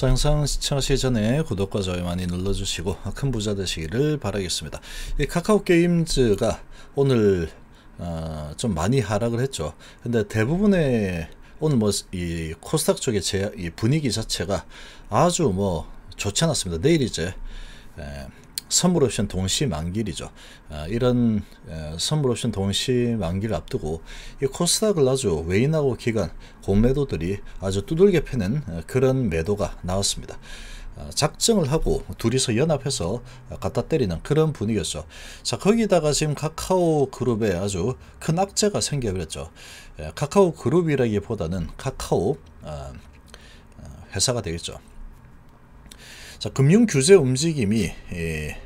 자, 영상 시청하시기 전에 구독과 좋아요 많이 눌러주시고 큰 부자 되시기를 바라겠습니다. 이 카카오 게임즈가 오늘 어, 좀 많이 하락을 했죠. 근데 대부분의 오늘 뭐 이 코스닥 쪽의 제, 이 분위기 자체가 아주 뭐 좋지 않았습니다. 내일 이제 에, 선물 옵션 동시 만기일이죠. 아, 이런 선물 옵션 동시 만기를 앞두고 이 코스닥 글라조 외인하고 기관 공매도들이 아주 두들겨 패는 그런 매도가 나왔습니다. 아, 작정을 하고 둘이서 연합해서 갖다 때리는 그런 분위기였죠. 자 거기다가 지금 카카오 그룹에 아주 큰 악재가 생겨버렸죠. 카카오 그룹이라기보다는 카카오 아, 회사가 되겠죠. 자, 금융 규제 움직임이 예,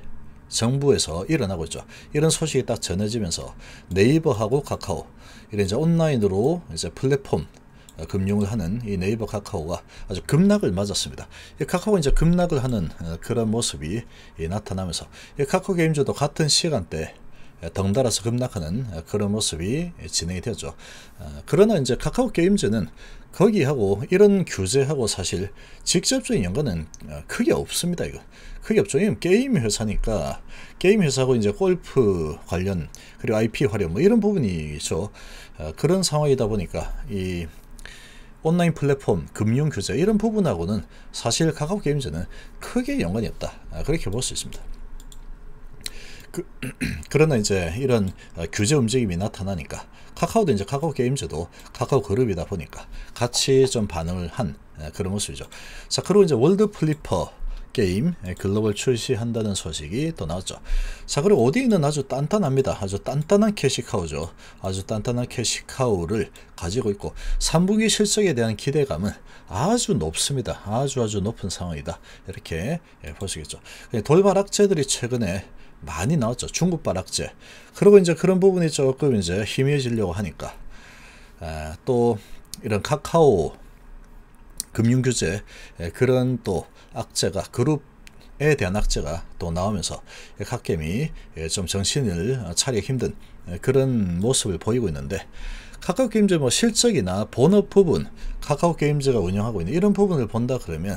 정부에서 일어나고 있죠. 이런 소식이 딱 전해지면서 네이버하고 카카오 이런 이제 온라인으로 이제 플랫폼 어, 금융을 하는 이 네이버 카카오가 아주 급락을 맞았습니다. 카카오가 이제 급락을 하는 어, 그런 모습이 예, 나타나면서 카카오 게임즈도 같은 시간대 예, 덩달아서 급락하는 어, 그런 모습이 예, 진행이 되었죠. 그러나 이제 카카오 게임즈는 거기하고 이런 규제하고 사실 직접적인 연관은 어, 크게 없습니다. 이거 크게 없죠. 게임 회사니까 게임 회사고 이제 골프 관련 그리고 IP 활용 뭐 이런 부분이죠. 어, 그런 상황이다 보니까 이 온라인 플랫폼, 금융 규제 이런 부분하고는 사실 카카오 게임즈는 크게 연관이 없다. 아, 그렇게 볼 수 있습니다. 그, 그러나 이제 이런 어, 규제 움직임이 나타나니까 카카오도 이제 카카오 게임즈도 카카오 그룹이다 보니까 같이 좀 반응을 한 어, 그런 모습이죠. 자, 그리고 이제 월드 플리퍼 게임 글로벌 출시한다는 소식이 또 나왔죠. 자 그리고 오디는 아주 단단합니다. 아주 단단한 캐시카우죠. 아주 단단한 캐시카우를 가지고 있고 3분기 실적에 대한 기대감은 아주 높습니다. 아주 아주 높은 상황이다. 이렇게 예, 보시겠죠. 예, 돌발 악재들이 최근에 많이 나왔죠. 중국 발악제. 그리고 이제 그런 부분이 조금 이제 희미해지려고 하니까 에, 또 이런 카카오 금융 규제 그런 또 악재가 그룹에 대한 악재가 또 나오면서 각겜이 좀 정신을 어, 차리기 힘든 그런 모습을 보이고 있는데 카카오 게임즈 뭐 실적이나 본업 부분 카카오 게임즈가 운영하고 있는 이런 부분을 본다 그러면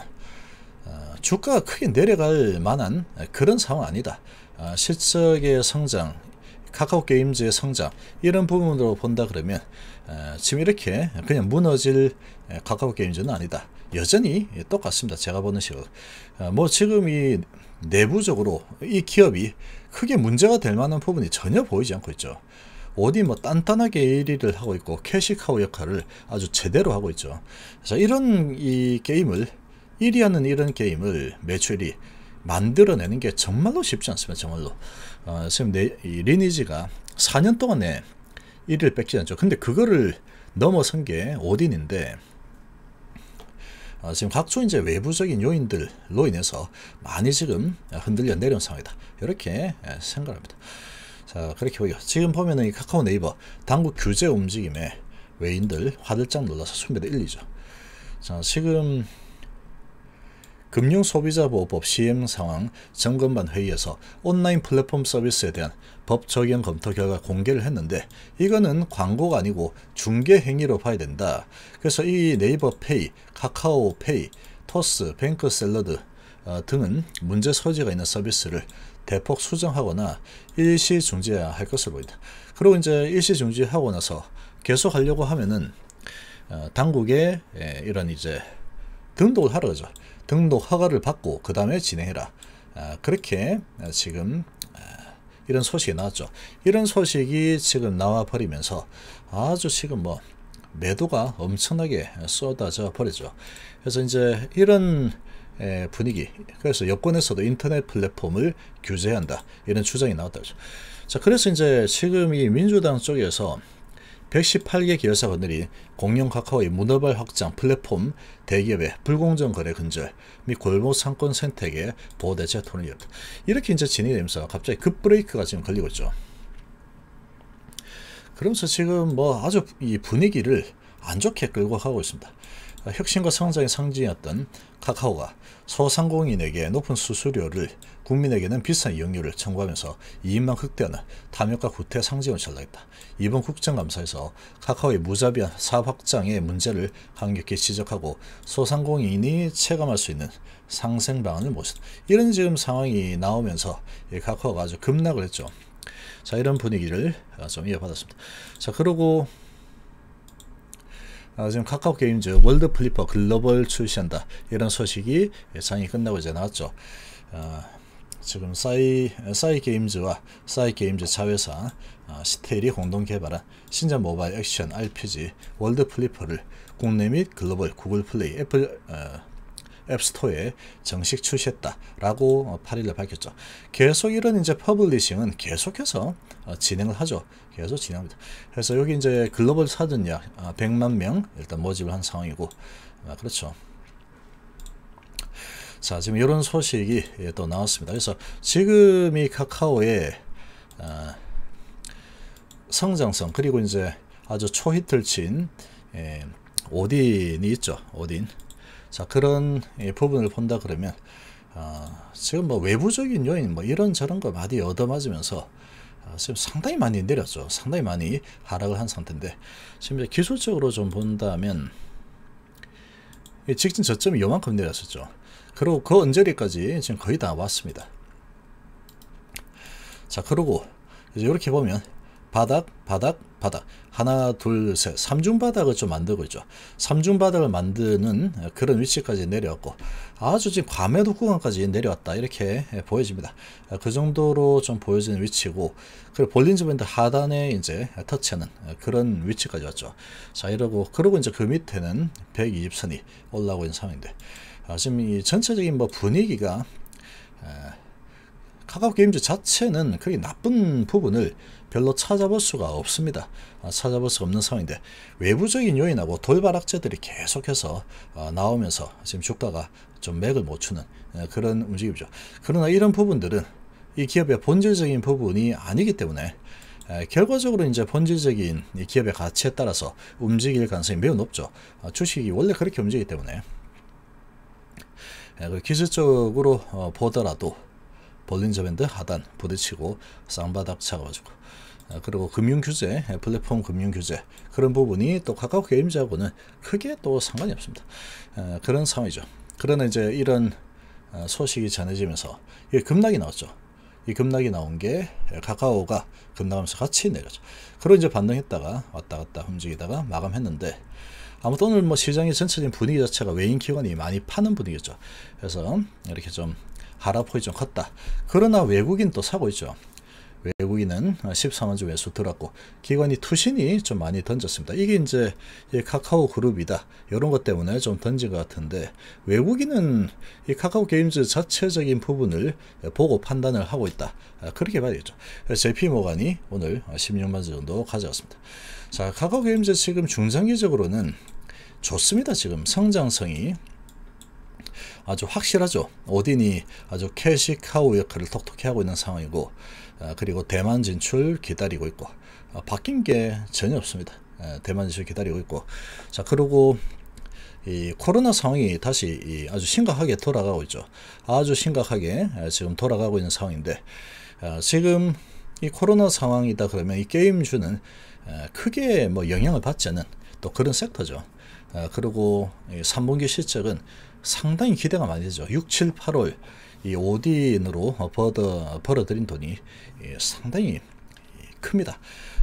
어, 주가가 크게 내려갈 만한 그런 상황 아니다. 어, 실적의 성장, 카카오 게임즈의 성장 이런 부분으로 본다 그러면 어, 지금 이렇게 그냥 무너질 카카오 게임즈는 아니다. 여전히 똑같습니다. 제가 보는 식으뭐 지금 이 내부적으로 이 기업이 크게 문제가 될 만한 부분이 전혀 보이지 않고 있죠. 어디 뭐 단단하게 1위를 하고 있고 캐시카우 역할을 아주 제대로 하고 있죠. 그래서 이런 이 게임을 1위하는 이런 게임을 매출이 만들어내는 게 정말로 쉽지 않습니다. 정말로. 어, 지금 내, 네, 리니지가 4년 동안에 1위를 뺏지 않죠. 근데 그거를 넘어선 게 오딘인데 어, 지금 각종 이제 외부적인 요인들로 인해서 많이 지금 흔들려 내려온 상황이다. 이렇게 예, 생각합니다. 자 그렇게 보여. 지금 보면은 이 카카오 네이버 당국 규제 움직임에 외인들 화들짝 놀라서 순매도 1, 2죠. 자 지금 금융소비자보호법 시행 상황 점검반 회의에서 온라인 플랫폼 서비스에 대한 법 적용 검토 결과 공개를 했는데 이거는 광고가 아니고 중개 행위로 봐야 된다. 그래서 이 네이버 페이, 카카오 페이, 토스, 뱅크 샐러드 어, 등은 문제 소지가 있는 서비스를 대폭 수정하거나 일시 중지해야 할 것으로 보인다. 그리고 이제 일시 중지하고 나서 계속 하려고 하면은 어, 당국에 예, 이런 이제 등록을 하러 가죠. 등록 허가를 받고 그 다음에 진행해라. 아, 그렇게 아, 지금 아, 이런 소식이 나왔죠. 이런 소식이 지금 나와 버리면서 아주 지금 뭐 매도가 엄청나게 쏟아져 버리죠. 그래서 이제 이런 분위기 그래서 여권에서도 인터넷 플랫폼을 규제한다 이런 주장이 나왔다죠. 자 그래서 이제 지금 이 민주당 쪽에서 118개 계열사 건들이 공룡 카카오의 문어발 확장 플랫폼 대기업의 불공정 거래 근절 및 골목 상권 선택의 보호대책 토론이 없다. 이렇게 이제 진행이 되면서 갑자기 급브레이크가 지금 걸리고 있죠. 그러면서 지금 뭐 아주 이 분위기를 안 좋게 끌고 가고 있습니다. 혁신과 성장의 상징이었던 카카오가 소상공인에게 높은 수수료를 국민에게는 비싼 이용료를 청구하면서 이익만 극대화는 하 탐욕과 구태 상징을 전락했다. 이번 국정감사에서 카카오의 무자비한 사업 확장의 문제를 강력히 지적하고 소상공인이 체감할 수 있는 상생 방안을 모셨다 이런 지금 상황이 나오면서 카카오가 아주 급락을 했죠. 자 이런 분위기를 아, 좀 이어받았습니다. 자 그러고 아, 지금 카카오 게임즈 월드 플리퍼 글로벌 출시한다 이런 소식이 장이 끝나고 이제 나왔죠. 아, 지금 싸이, 싸이 게임즈와 싸이 게임즈 자회사 아, 스테일이 공동 개발한 신작 모바일 액션 RPG 월드 플리퍼를 국내 및 글로벌 구글 플레이 애플 어, 앱스토어에 정식 출시했다라고 8일에 어, 밝혔죠. 계속 이런 이제 퍼블리싱은 계속해서 어, 진행을 하죠. 계속 진행합니다. 그래서 여기 이제 글로벌 사전약 100만 아, 명 일단 모집을 한 상황이고, 아, 그렇죠. 자, 지금 이런 소식이 예, 또 나왔습니다. 그래서 지금 이 카카오의 아, 성장성 그리고 이제 아주 초히트를 친 예, 오딘이 있죠. 오딘. 자, 그런 예, 부분을 본다 그러면 아, 지금 뭐 외부적인 요인 뭐 이런저런 거 많이 얻어맞으면서 아, 지금 상당히 많이 내렸죠. 상당히 많이 하락을 한 상태인데 지금 이제 기술적으로 좀 본다면 직진 저점이 요만큼 내렸었죠. 그리고 그 언저리까지 지금 거의 다 왔습니다. 자, 그러고 이제 이렇게 보면 바닥, 바닥, 바닥 하나, 둘, 셋3중바닥을좀 만들고 있죠. 3중바닥을 만드는 그런 위치까지 내려왔고 아주 지금 과매도 구간까지 내려왔다 이렇게 보여집니다. 그 정도로 좀 보여지는 위치고 그리고 볼린즈밴드 하단에 이제 터치하는 그런 위치까지 왔죠. 자 이러고 그러고 이제 그 밑에는 120선이 올라오고 있는 상황인데 아, 지금 이 전체적인 뭐 분위기가 에, 카카오 게임즈 자체는 그게 나쁜 부분을 별로 찾아볼 수가 없습니다. 아, 찾아볼 수 없는 상황인데 외부적인 요인하고 돌발 악재들이 계속해서 어, 나오면서 지금 주가가 좀 맥을 못 추는 에, 그런 움직임이죠. 그러나 이런 부분들은 이 기업의 본질적인 부분이 아니기 때문에 에, 결과적으로 이제 본질적인 이 기업의 가치에 따라서 움직일 가능성이 매우 높죠. 아, 주식이 원래 그렇게 움직이기 때문에 예, 그 기술적으로 어, 보더라도 볼린저 밴드 하단 부딪히고 쌍바닥 차가지고 어, 그리고 금융 규제, 예, 플랫폼 금융 규제 그런 부분이 또 카카오 게임즈하고는 크게 또 상관이 없습니다. 어, 그런 상황이죠. 그러나 이제 이런 소식이 전해지면서 급락이 나왔죠. 이 급락이 나온 게 예, 카카오가 급락하면서 같이 내려죠. 그런 이제 반등했다가 왔다 갔다 움직이다가 마감했는데 아무튼 오늘 뭐 시장의 전체적인 분위기 자체가 외인 기관이 많이 파는 분위기죠. 그래서 이렇게 좀 하락 폭이 좀 컸다. 그러나 외국인 또 사고 있죠. 외국는 13원주 외수 들었고 기관이 투신이 좀 많이 던졌습니다. 이게 이제 카카오 그룹이다 이런 것 때문에 좀 던진 것 같은데 외국인은 이 카카오 게임즈 자체적인 부분을 보고 판단을 하고 있다 아, 그렇게 봐야겠죠. JP 모간이 오늘 16만 주 정도 가져왔습니다. 자 카카오 게임즈 지금 중장기적으로는 좋습니다. 지금 성장성이 아주 확실하죠. 오딘이 아주 캐시 카우 역할을 톡톡히 하고 있는 상황이고 아, 그리고 대만 진출 기다리고 있고 아, 바뀐 게 전혀 없습니다. 아, 대만 진출 기다리고 있고 자 그리고 이 코로나 상황이 다시 아주 심각하게 돌아가고 있죠. 아주 심각하게 지금 돌아가고 있는 상황인데 지금 이 코로나 상황이다 그러면 이 게임주는 크게 뭐 영향을 받지 않는 또 그런 섹터죠. 그리고 3분기 실적은 상당히 기대가 많이 되죠. 6, 7, 8월 이 오딘으로 벌어, 벌어들인 돈이 예, 상당히 큽니다.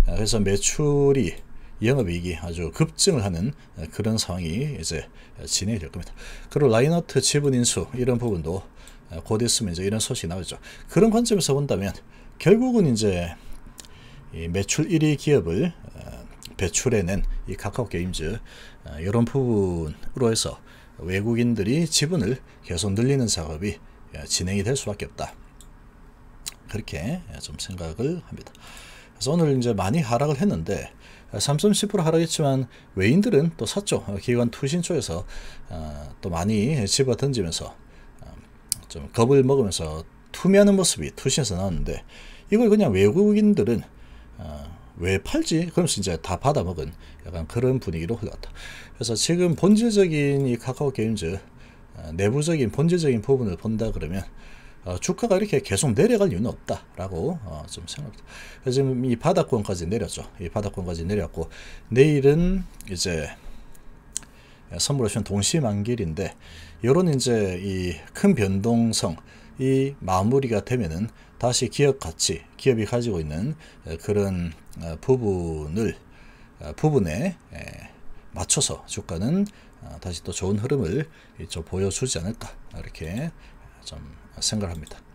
아, 그래서 매출이 영업이익이 아주 급증을 하는 아, 그런 상황이 이제 진행이 될 겁니다. 그리고 라인아트 지분 인수 이런 부분도 아, 곧 있으면 이제 이런 소식이 나오죠. 그런 관점에서 본다면 결국은 이제 이 매출 1위 기업을 배출해낸 이 카카오 게임즈 이런 부분으로 해서 외국인들이 지분을 계속 늘리는 작업이 예, 진행이 될 수밖에 없다. 그렇게 예, 좀 생각을 합니다. 그래서 오늘 이제 많이 하락을 했는데 예, 삼10% 하락했지만 외인들은 또 샀죠. 어, 기관 투신 쪽에서 어, 또 많이 집어 던지면서 어, 좀 겁을 먹으면서 투매하는 모습이 투신에서 나왔는데 이걸 그냥 외국인들은 왜 팔지? 그러면서 이제 다 받아먹은 약간 그런 분위기로 흘러다 그래서 지금 본질적인 이 카카오 게임즈 어, 내부적인 본질적인 부분을 본다 그러면 어, 주가가 이렇게 계속 내려갈 이유는 없다라고 어, 좀 생각합니다. 지금 이 바닥권까지 내렸죠. 이 바닥권까지 내렸고 내일은 이제 선물옵션 동시만길인데 이런 이제 이 큰 변동성 이 마무리가 되면은 다시 기업 가치 기업이 가지고 있는 어, 그런 어, 부분을 부분에 맞춰서 주가는 아, 다시 또 좋은 흐름을 좀 보여주지 않을까 이렇게 좀 생각합니다.